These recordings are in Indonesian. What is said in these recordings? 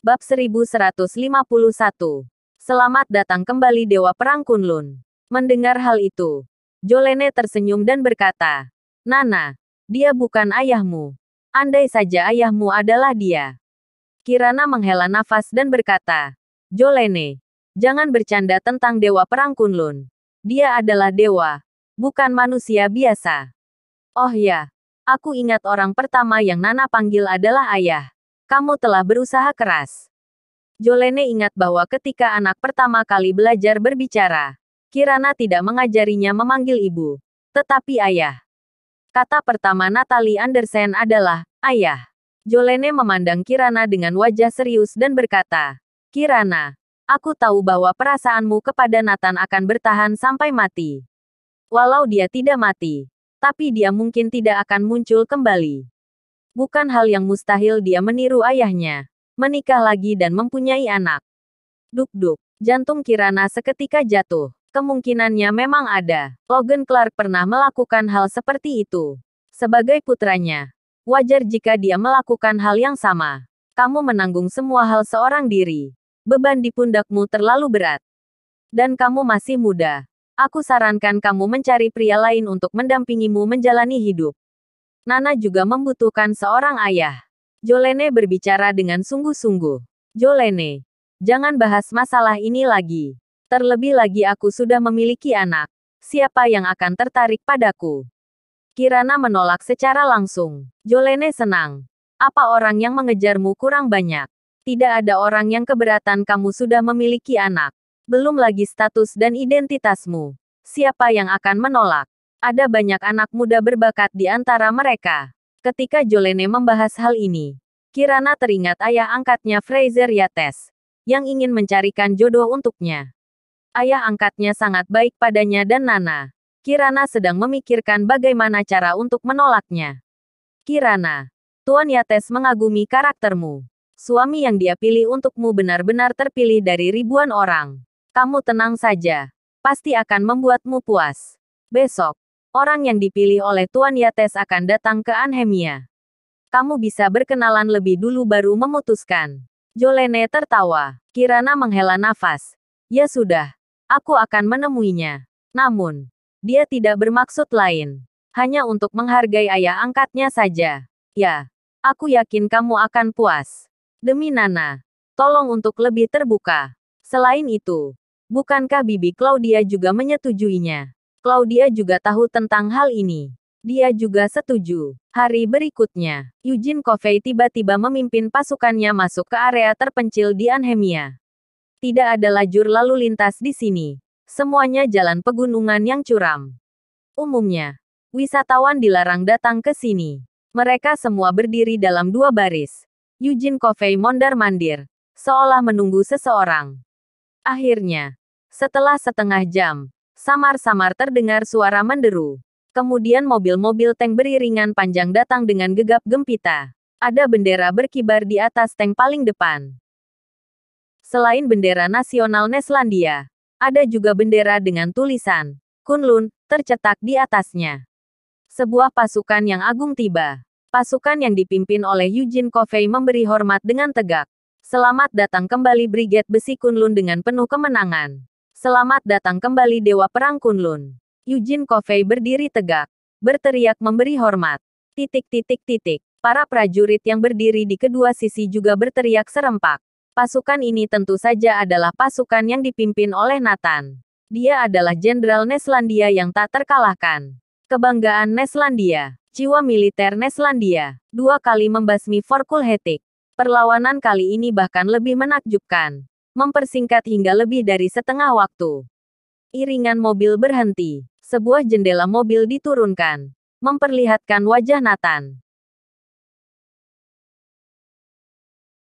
Bab 1151. Selamat datang kembali Dewa Perang Kunlun. Mendengar hal itu, Jolene tersenyum dan berkata, Nana, dia bukan ayahmu. Andai saja ayahmu adalah dia. Kirana menghela nafas dan berkata, Jolene, jangan bercanda tentang Dewa Perang Kunlun. Dia adalah dewa, bukan manusia biasa. Oh ya, aku ingat orang pertama yang Nana panggil adalah ayah. Kamu telah berusaha keras. Jolene ingat bahwa ketika anak pertama kali belajar berbicara, Kirana tidak mengajarinya memanggil ibu, tetapi ayah. Kata pertama Natalie Andersen adalah ayah. Jolene memandang Kirana dengan wajah serius dan berkata, "Kirana, aku tahu bahwa perasaanmu kepada Nathan akan bertahan sampai mati. Walau dia tidak mati, tapi dia mungkin tidak akan muncul kembali. Bukan hal yang mustahil dia meniru ayahnya, menikah lagi dan mempunyai anak. Duk-duk, jantung Kirana seketika jatuh. Kemungkinannya memang ada. Logan Clark pernah melakukan hal seperti itu. Sebagai putranya, wajar jika dia melakukan hal yang sama. Kamu menanggung semua hal seorang diri. Beban di pundakmu terlalu berat. Dan kamu masih muda aku sarankan kamu mencari pria lain untuk mendampingimu menjalani hidup. Nana juga membutuhkan seorang ayah. Jolene berbicara dengan sungguh-sungguh. Jolene, jangan bahas masalah ini lagi. Terlebih lagi aku sudah memiliki anak. Siapa yang akan tertarik padaku? Kirana menolak secara langsung. Jolene senang. Apa orang yang mengejarmu kurang banyak? Tidak ada orang yang keberatan kamu sudah memiliki anak. Belum lagi status dan identitasmu. Siapa yang akan menolak? Ada banyak anak muda berbakat di antara mereka. Ketika Jolene membahas hal ini, Kirana teringat ayah angkatnya Fraser Yates, yang ingin mencarikan jodoh untuknya. Ayah angkatnya sangat baik padanya dan Nana. Kirana sedang memikirkan bagaimana cara untuk menolaknya. Kirana, Tuan Yates mengagumi karaktermu. Suami yang dia pilih untukmu benar-benar terpilih dari ribuan orang. Kamu tenang saja. Pasti akan membuatmu puas. Besok, orang yang dipilih oleh Tuan Yates akan datang ke Anhemia. Kamu bisa berkenalan lebih dulu baru memutuskan. Jolene tertawa. Kirana menghela nafas. Ya sudah, aku akan menemuinya. Namun, dia tidak bermaksud lain. Hanya untuk menghargai ayah angkatnya saja. Ya, aku yakin kamu akan puas. Demi Nana, tolong untuk lebih terbuka. Selain itu, bukankah Bibi Claudia juga menyetujuinya? Claudia juga tahu tentang hal ini. Dia juga setuju. Hari berikutnya, Eugene Covey tiba-tiba memimpin pasukannya masuk ke area terpencil di Anhemia. Tidak ada lajur lalu lintas di sini. Semuanya jalan pegunungan yang curam. Umumnya, wisatawan dilarang datang ke sini. Mereka semua berdiri dalam dua baris. Eugene Covey mondar-mandir, seolah menunggu seseorang. Akhirnya, setelah setengah jam, Samar-samar terdengar suara menderu. Kemudian mobil-mobil tank beriringan panjang datang dengan gegap gempita. Ada bendera berkibar di atas tank paling depan. Selain bendera nasional Neslandia, ada juga bendera dengan tulisan Kunlun tercetak di atasnya. Sebuah pasukan yang agung tiba. Pasukan yang dipimpin oleh Eugene Coffey memberi hormat dengan tegak. Selamat datang kembali Brigade Besi Kunlun dengan penuh kemenangan. Selamat datang kembali Dewa Perang Kunlun. Yujin Kofei berdiri tegak, berteriak memberi hormat. Titik titik titik. Para prajurit yang berdiri di kedua sisi juga berteriak serempak. Pasukan ini tentu saja adalah pasukan yang dipimpin oleh Nathan. Dia adalah Jenderal Neslandia yang tak terkalahkan. Kebanggaan Neslandia, jiwa militer Neslandia, dua kali membasmi Forkul Hetik. Perlawanan kali ini bahkan lebih menakjubkan mempersingkat hingga lebih dari setengah waktu. Iringan mobil berhenti. Sebuah jendela mobil diturunkan, memperlihatkan wajah Nathan.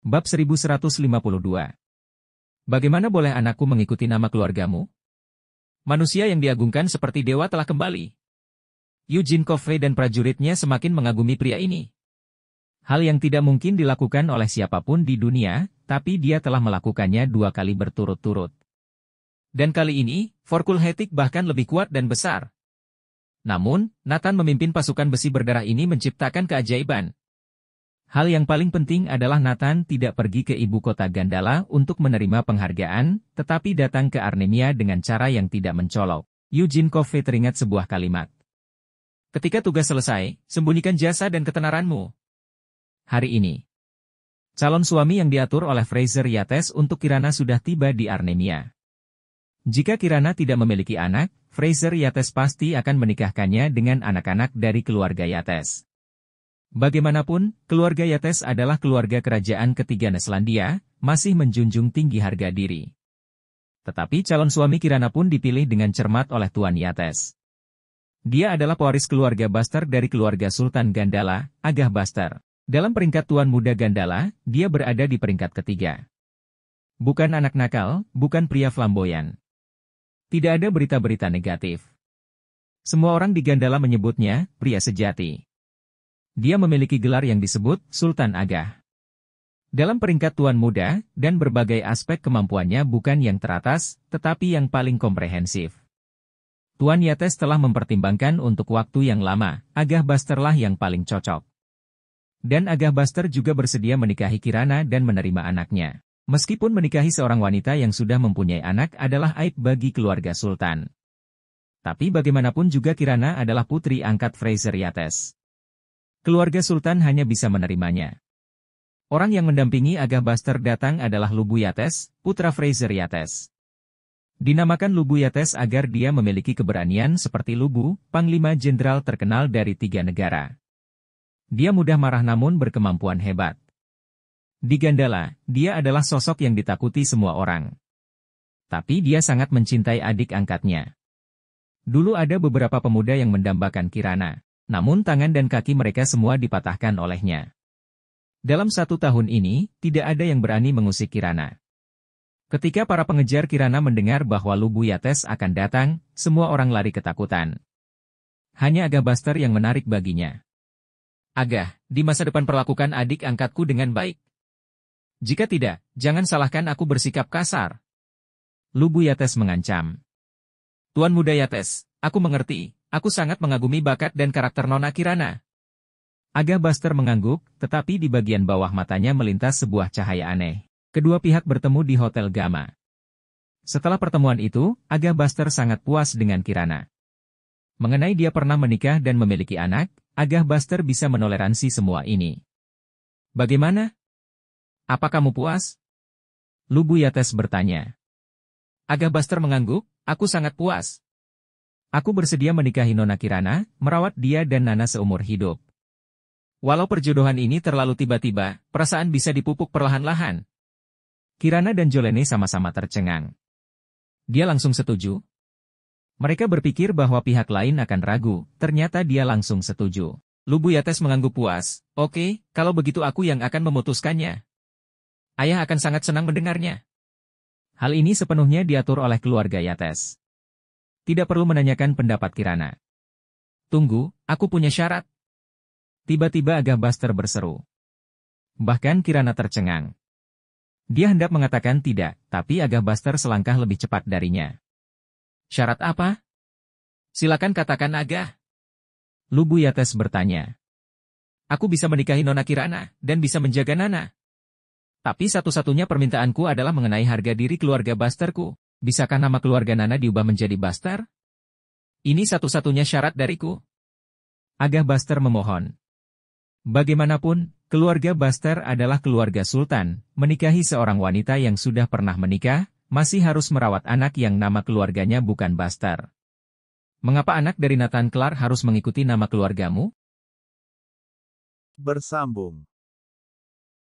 Bab 1152 Bagaimana boleh anakku mengikuti nama keluargamu? Manusia yang diagungkan seperti dewa telah kembali. Eugene Coffey dan prajuritnya semakin mengagumi pria ini. Hal yang tidak mungkin dilakukan oleh siapapun di dunia, tapi dia telah melakukannya dua kali berturut-turut. Dan kali ini, Forkul Hetik bahkan lebih kuat dan besar. Namun, Nathan memimpin pasukan besi berdarah ini menciptakan keajaiban. Hal yang paling penting adalah Nathan tidak pergi ke ibu kota Gandala untuk menerima penghargaan, tetapi datang ke Arnemia dengan cara yang tidak mencolok. Eugene Coffey teringat sebuah kalimat. Ketika tugas selesai, sembunyikan jasa dan ketenaranmu hari ini. Calon suami yang diatur oleh Fraser Yates untuk Kirana sudah tiba di Armenia. Jika Kirana tidak memiliki anak, Fraser Yates pasti akan menikahkannya dengan anak-anak dari keluarga Yates. Bagaimanapun, keluarga Yates adalah keluarga kerajaan ketiga Neslandia, masih menjunjung tinggi harga diri. Tetapi calon suami Kirana pun dipilih dengan cermat oleh Tuan Yates. Dia adalah pewaris keluarga Buster dari keluarga Sultan Gandala, Agah Buster. Dalam peringkat tuan muda Gandala, dia berada di peringkat ketiga. Bukan anak nakal, bukan pria flamboyan. Tidak ada berita-berita negatif. Semua orang di Gandala menyebutnya pria sejati. Dia memiliki gelar yang disebut Sultan Agah. Dalam peringkat tuan muda, dan berbagai aspek kemampuannya bukan yang teratas, tetapi yang paling komprehensif. Tuan Yates telah mempertimbangkan untuk waktu yang lama, Agah Basterlah yang paling cocok. Dan Agah Buster juga bersedia menikahi Kirana dan menerima anaknya. Meskipun menikahi seorang wanita yang sudah mempunyai anak adalah aib bagi keluarga Sultan. Tapi bagaimanapun juga Kirana adalah putri angkat Fraser Yates. Keluarga Sultan hanya bisa menerimanya. Orang yang mendampingi Agah Buster datang adalah Lubu Yates, putra Fraser Yates. Dinamakan Lubu Yates agar dia memiliki keberanian seperti Lubu, Panglima Jenderal terkenal dari tiga negara. Dia mudah marah namun berkemampuan hebat. Di Gandala, dia adalah sosok yang ditakuti semua orang. Tapi dia sangat mencintai adik angkatnya. Dulu ada beberapa pemuda yang mendambakan Kirana, namun tangan dan kaki mereka semua dipatahkan olehnya. Dalam satu tahun ini, tidak ada yang berani mengusik Kirana. Ketika para pengejar Kirana mendengar bahwa Lubu Yates akan datang, semua orang lari ketakutan. Hanya Agabaster yang menarik baginya. Agah, di masa depan perlakukan adik angkatku dengan baik. Jika tidak, jangan salahkan aku bersikap kasar. Lubu Yates mengancam. Tuan Muda Yates, aku mengerti, aku sangat mengagumi bakat dan karakter Nona Kirana. Agah Buster mengangguk, tetapi di bagian bawah matanya melintas sebuah cahaya aneh. Kedua pihak bertemu di Hotel Gama. Setelah pertemuan itu, Agah Buster sangat puas dengan Kirana. Mengenai dia pernah menikah dan memiliki anak, Agah Buster bisa menoleransi semua ini. Bagaimana? Apa kamu puas? Lubu Yates bertanya. Agah Buster mengangguk, aku sangat puas. Aku bersedia menikahi Nona Kirana, merawat dia dan Nana seumur hidup. Walau perjodohan ini terlalu tiba-tiba, perasaan bisa dipupuk perlahan-lahan. Kirana dan Jolene sama-sama tercengang. Dia langsung setuju, mereka berpikir bahwa pihak lain akan ragu, ternyata dia langsung setuju. Yates mengangguk puas, oke, okay, kalau begitu aku yang akan memutuskannya. Ayah akan sangat senang mendengarnya. Hal ini sepenuhnya diatur oleh keluarga Yates. Tidak perlu menanyakan pendapat Kirana. Tunggu, aku punya syarat. Tiba-tiba Agah Buster berseru. Bahkan Kirana tercengang. Dia hendak mengatakan tidak, tapi Agah Buster selangkah lebih cepat darinya. Syarat apa? Silakan katakan naga. Lubu Yates bertanya. Aku bisa menikahi Nona Kirana dan bisa menjaga Nana. Tapi satu-satunya permintaanku adalah mengenai harga diri keluarga Basterku. Bisakah nama keluarga Nana diubah menjadi Baster? Ini satu-satunya syarat dariku. Agah Baster memohon. Bagaimanapun, keluarga Baster adalah keluarga Sultan, menikahi seorang wanita yang sudah pernah menikah, masih harus merawat anak yang nama keluarganya bukan Bastar. Mengapa anak dari Nathan Clark harus mengikuti nama keluargamu? Bersambung